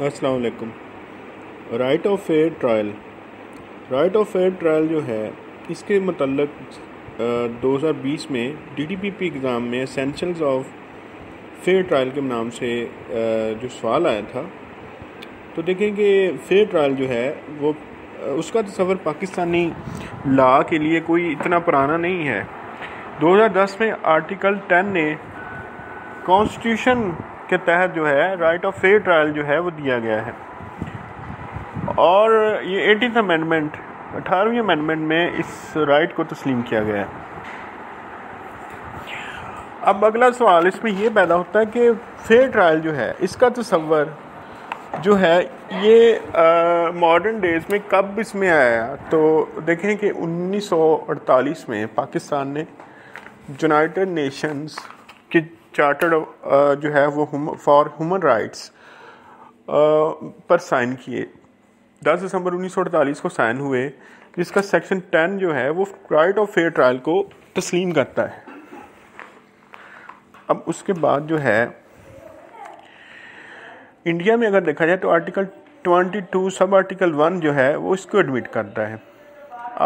असलकम right of fair trial right of fair trial जो है इसके मतलब दो हज़ार बीस में D D P P exam में असेंशल्स ऑफ फेयर ट्रायल के नाम से जो सवाल आया था तो देखें कि फेयर ट्रायल जो है वो उसका तस्वर तो पाकिस्तानी ला के लिए कोई इतना पुराना नहीं है 2010 में आर्टिकल 10 ने कॉन्स्टिट्यूशन के तहत जो है राइट ऑफ फेयर ट्रायल जो है वो दिया गया है और ये एटीन अमेंडमेंट अठारहवीं अमेंडमेंट में इस राइट को तस्लीम किया गया है अब अगला सवाल इसमें यह पैदा होता है कि फेयर ट्रायल जो है इसका तस्वर जो है ये मॉडर्न डेज में कब इसमें आया तो देखें कि 1948 में पाकिस्तान ने यूनाइटेड नेशंस के चार्टर्ड uh, जो है वो फॉर ह्यूमन राइट्स पर साइन किए 10 दिसंबर 1948 को साइन हुए जिसका सेक्शन 10 जो है वो राइट ऑफ फेयर ट्रायल को तस्लीम करता है अब उसके बाद जो है इंडिया में अगर देखा जाए तो आर्टिकल 22 सब आर्टिकल 1 जो है वो इसको एडमिट करता है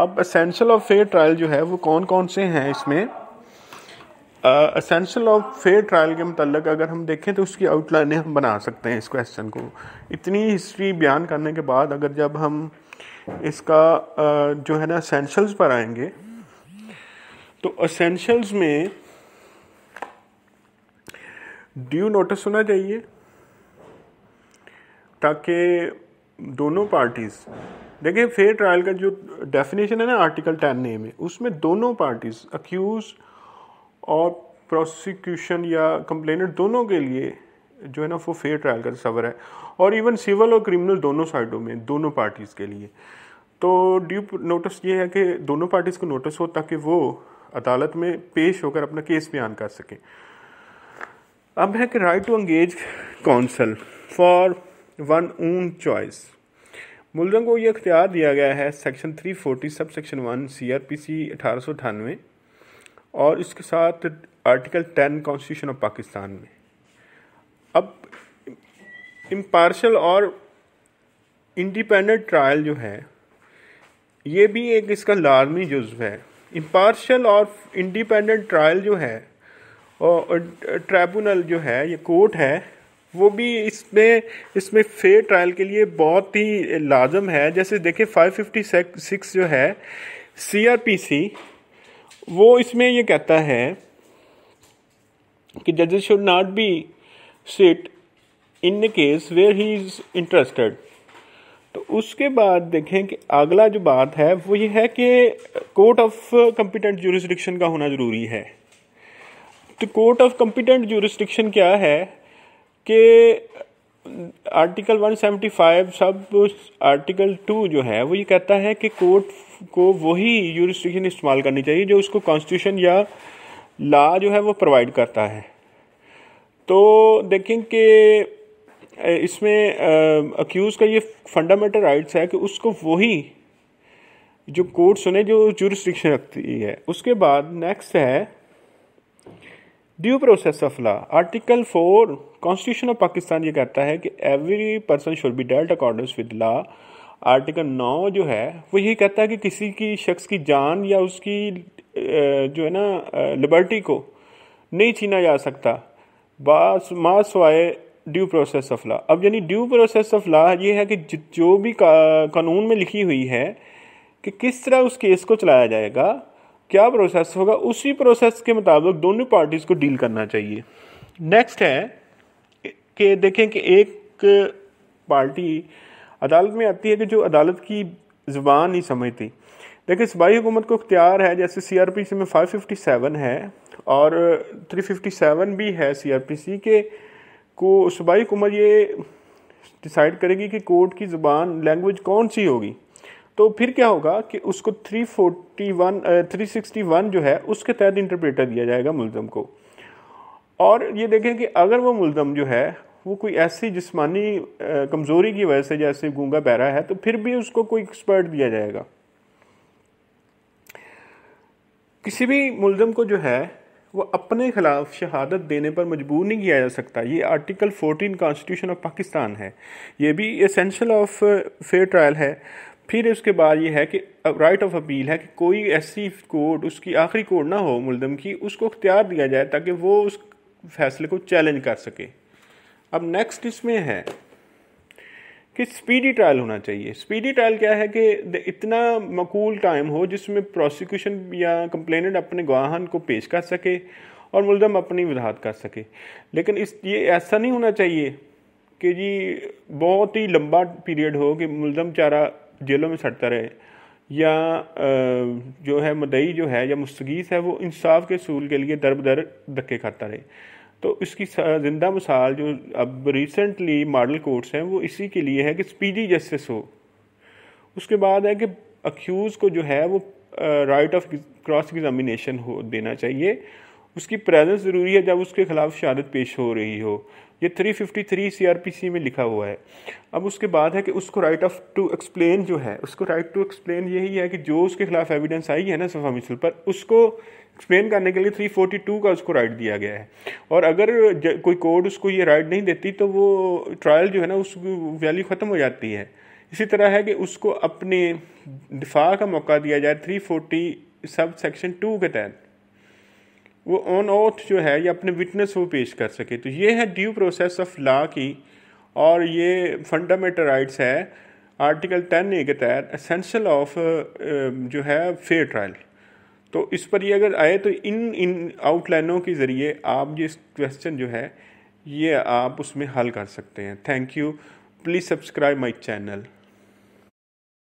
अब असेंशल ऑफ फेयर ट्रायल जो है वो कौन कौन से हैं इसमें असेंशल ऑफ फेयर ट्रायल के मतलब अगर हम देखें तो उसकी आउटलाइनें हम बना सकते हैं इस क्वेश्चन को इतनी हिस्ट्री बयान करने के बाद अगर जब हम इसका uh, जो है ना असेंशल्स पर आएंगे तो असेंशल्स में ड्यू नोटिस होना चाहिए ताकि दोनों पार्टीज़ देखिए फेयर ट्रायल का जो डेफिनेशन है ना आर्टिकल टेन ए में उसमें दोनों पार्टीज़ अक्यूज़ और प्रोसिक्यूशन या कंप्लेनेंट दोनों के लिए जो है ना वो फेयर ट्रायल का सवर है और इवन सिविल और क्रिमिनल दोनों साइडों में दोनों पार्टीज़ के लिए तो ड्यू नोटिस ये है कि दोनों पार्टीज़ को नोटिस हो ताकि वो अदालत में पेश होकर अपना केस बयान कर सकें अब है कि right to engage counsel for one own choice मुलजम को यह अख्तियार दिया गया है section 340 sub section one C R P C अठारह सौ अठानवे और इसके साथ article ten constitution of Pakistan में अब इम्पार्शल और इंडिपेंडेंट ट्रायल जो है ये भी एक इसका लाजमी जुज्व है इम्पार्शल और इंडिपेंडेंट ट्रायल जो है और ट्राइबूनल जो है ये कोर्ट है वो भी इसमें इसमें फेयर ट्रायल के लिए बहुत ही लाजम है जैसे देखिए 556 जो है सी वो इसमें ये कहता है कि जजेस should not be sit in the case where he is interested तो उसके बाद देखें कि अगला जो बात है वो ये है कि कोर्ट ऑफ कंपिटेंट जूरिस्डिक्शन का होना ज़रूरी है तो कोर्ट ऑफ कंपिटेंट जूरिस्डिक्शन क्या है कि आर्टिकल 175 सब आर्टिकल 2 जो है वो ये कहता है कि कोर्ट को वही यूरिस्टिकेशन इस्तेमाल करनी चाहिए जो उसको कॉन्स्टिट्यूशन या ला जो है वो प्रोवाइड करता है तो देखें कि इसमें अक्यूज़ का ये फंडामेंटल राइट्स है कि उसको वही जो कोर्ट सुने जो जूरिस्टिक्शन रखती है उसके बाद नेक्स्ट है due process of law article four constitution of Pakistan ये कहता है कि every person should be dealt accordance with law article नौ जो है वो यही कहता है कि किसी की शख्स की जान या उसकी जो है ना लिबर्टी को नहीं छीना जा सकता बास माँ सवाए ड्यू प्रोसेस ऑफ लॉ अब यानी ड्यू प्रोसेस ऑफ लॉ ये है कि जो भी कानून में लिखी हुई है कि किस तरह उस केस को चलाया जाएगा क्या प्रोसेस होगा उसी प्रोसेस के मुताबिक दोनों पार्टीज़ को डील करना चाहिए नेक्स्ट है कि देखें कि एक पार्टी अदालत में आती है कि जो अदालत की ज़ुबान नहीं समझती देखिए सूबाई हुकूमत को अख्तियार है जैसे सी आर पी सी में फाइव फिफ्टी सेवन है और थ्री फिफ्टी सेवन भी है सी आर पी सी के को सूबाई हुकूमत ये डिसाइड करेगी कि कोर्ट की ज़ुबान लैंग्वेज कौन सी होगी तो फिर क्या होगा कि उसको three forty one three sixty one जो है उसके तहत इंटरप्रेटर दिया जाएगा मुलम को और ये देखें कि अगर वो मुलम जो है वो कोई ऐसी जिसमानी कमज़ोरी की वजह से जैसे गूंगा बहरा है तो फिर भी उसको कोई एक्सपर्ट दिया जाएगा किसी भी मुलम को जो है वो अपने खिलाफ शहादत देने पर मजबूर नहीं किया जा सकता ये आर्टिकल 14 कॉन्स्टिट्यूशन ऑफ पाकिस्तान है ये भी एसेंशियल ऑफ फेयर ट्रायल है फिर उसके बाद ये है कि राइट ऑफ अपील है कि कोई ऐसी कोर्ट उसकी आखिरी कोर्ट ना हो मुलम की उसको अख्तियार दिया जाए ताकि वो उस फैसले को चैलेंज कर सके अब नेक्स्ट इसमें है कि स्पीडी ट्रायल होना चाहिए स्पीडी ट्रायल क्या है कि इतना मकूल टाइम हो जिसमें प्रोसिक्यूशन या कंप्लेनेंट अपने गवाहन को पेश कर सके और मुलजम अपनी वजाहत कर सके लेकिन इस ये ऐसा नहीं होना चाहिए कि जी बहुत ही लंबा पीरियड हो कि मुलजम चारा जेलों में सटता रहे या जो है मदई जो है या मुस्तगीस है वो इंसाफ के असूल के लिए दर बदर धक्के खाता रहे तो इसकी ज़िंदा मिसाल जो अब रिसेंटली मॉडल कोर्ट्स हैं वो इसी के लिए है कि स्पीडी जस्टिस हो उसके बाद है कि अक्यूज़ को जो है वो राइट ऑफ क्रॉस एग्जामिनेशन हो देना चाहिए उसकी प्रेजेंस ज़रूरी है जब उसके खिलाफ शहादत पेश हो रही हो ये 353 फिफ्टी में लिखा हुआ है अब उसके बाद है कि उसको राइट ऑफ टू एक्सप्लेन जो है उसको राइट टू एक्सप्लेन यही है कि जो उसके खिलाफ एविडेंस आई है ना सफा मिसल पर उसको एक्सप्लेन करने के लिए 342 का उसको राइट दिया गया है और अगर कोई कोर्ट उसको ये राइट नहीं देती तो वो ट्रायल जो है ना उसकी वैल्यू ख़त्म हो जाती है इसी तरह है कि उसको अपने दिफा का मौका दिया जाए 340 सब सेक्शन टू के तहत वो ऑन ऑथ जो है या अपने विटनेस वो पेश कर सके तो ये है ड्यू प्रोसेस ऑफ लॉ की और ये फंडामेंटल राइट्स है आर्टिकल टेन ए के तहत असेंशल ऑफ uh, um, जो है फेयर ट्रायल तो इस पर ये अगर आए तो इन इन आउटलाइनों के ज़रिए आप ये क्वेश्चन जो है ये आप उसमें हल कर सकते हैं thank you please subscribe my channel